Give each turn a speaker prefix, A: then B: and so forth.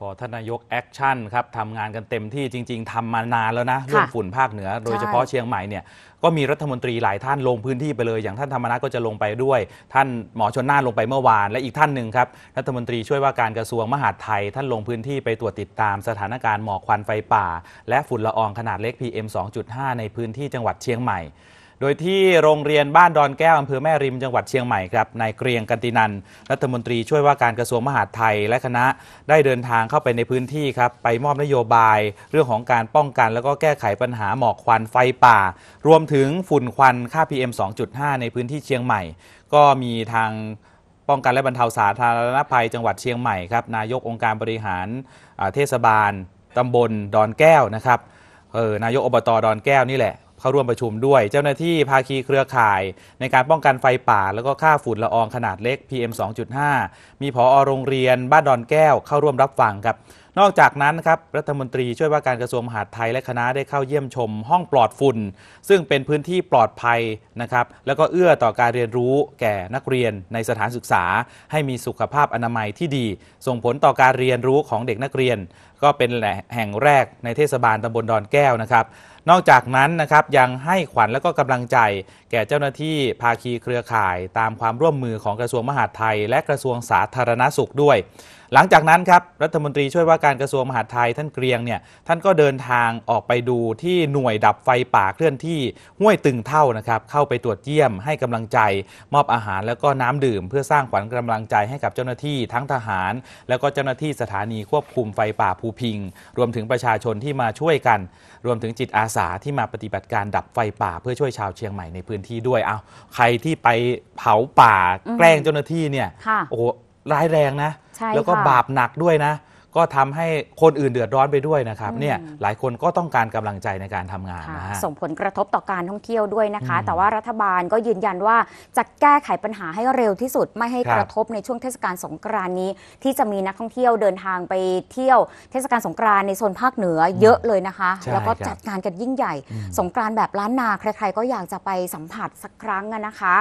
A: พอท่านนายกแอคชั่นครับทำงานกันเต็มที่จริงๆ ทำมานานแล้วนะเรื่องฝุ่นภาคเหนือโดยเฉพาะเชียงใหม่เนี่ยก็มีรัฐมนตรีหลายท่านลงพื้นที่ไปเลย อย่างท่านธรรมนัฐก็จะลงไปด้วย ท่านหมอชนน่านลงไปเมื่อวานและอีกท่านหนึ่งครับ รัฐมนตรีช่วยว่าการกระทรวงมหาดไทย ท่านลงพื้นที่ไปตรวจติดตามสถานการณ์หมอกควันไฟป่า และฝุ่นละอองขนาดเล็ก PM 2.5 ในพื้นที่จังหวัดเชียงใหม่โดยที่โรงเรียนบ้านดอนแก้วอำเภอแม่ริมจังหวัดเชียงใหม่ครับ นายเกรียงกันตินันรัฐมนตรีช่วยว่าการกระทรวงมหาดไทยและคณะได้เดินทางเข้าไปในพื้นที่ครับ ไปมอบนโยบายเรื่องของการป้องกันแล้วก็แก้ไขปัญหา หมอกควันไฟป่า รวมถึงฝุ่นควันค่า PM 2.5 ในพื้นที่เชียงใหม่ ก็มีทางป้องกันและบรรเทาสาธารณภัยจังหวัดเชียงใหม่ครับนายกองค์การบริหารเทศบาลตำบลดอนแก้วนะครับเออนายกอบตอดอนแก้วนี่แหละเข้าร่วมประชุมด้วย เจ้าหน้าที่ภาคีเครือข่าย ในการป้องกันไฟป่าแล้วก็ค่าฝุ่นละอองขนาดเล็ก PM 2.5 มีผอโรงเรียนบ้านดอนแก้วเข้าร่วมรับฟังครับนอกจากนั้นครับรัฐมนตรีช่วยว่าการกระทรวงมหาดไทยและคณะได้เข้าเยี่ยมชม ห้องปลอดฝุ่น ซึ่งเป็นพื้นที่ปลอดภัยนะครับแล้วก็เอื้อต่อการเรียนรู้แก่นักเรียน ในสถานศึกษาให้มีสุขภาพอนามัยที่ดี ส่งผลต่อการเรียนรู้ของเด็กนักเรียน ก็เป็นแห่งแรกในเทศบาลตำบลดอนแก้วนะครับนอกจากนั้นนะครับยังให้ขวัญและก็กำลังใจ แก่เจ้าหน้าที่ภาคีเครือข่ายตามความร่วมมือของกระทรวงมหาดไทย และกระทรวงสาธารณสุขด้วย หลังจากนั้นครับรัฐมนตรีช่วยว่ารการกระทรวงมหาดไทยท่านเกรียงเนี่ย ท่านก็เดินทางออกไปดูที่หน่วยดับไฟป่าเคลื่อนที่ห้วยตึงเท่านะครับ เข้าไปตรวจเยี่ยมให้กำลังใจมอบอาหารแล้วก็น้ำดื่ม เพื่อสร้างขวัญกำลังใจให้กับเจ้าหน้าที่ทั้งทหารแล้วก็เจ้าหน้าที่สถานีควบคุมไฟป่าภูพิง รวมถึงประชาชนที่มาช่วยกัน รวมถึงจิตอาสา ที่มาปฏิบัติการดับไฟป่าเพื่อช่วยชาวเชียงใหม่ในพื้นที่ด้วยเอาใครที่ไปเผาป่าแกล้งเจ้าหน้าที่เนี่ยโอ้ร้ายแรงนะ แล้วก็บาปหนักด้วยนะก็ทำให้คนอื่นเดือดร้อนไปด้วยนะครับเนี่ยหลายคนก็ต้องการกำลังใจในการทำงานนะฮะส่ง
B: ผลกระทบต่อการท่องเที่ยวด้วยนะคะ แต่ว่ารัฐบาลก็ยืนยันว่า จะแก้ไขปัญหาให้เร็วที่สุดไม่ให้กระทบในช่วงเทศกาลสงกรานนี้ ที่จะมีนักท่องเที่ยวเดินทางไปเที่ยว เทศกาลสงกรานในโซนภาคเหนือเยอะเลยนะคะ แล้วก็จัดงานกันยิ่งใหญ่ สงกรานแบบล้านนา ใครๆก็อยากจะไปสัมผัสสักครั้งนะคะ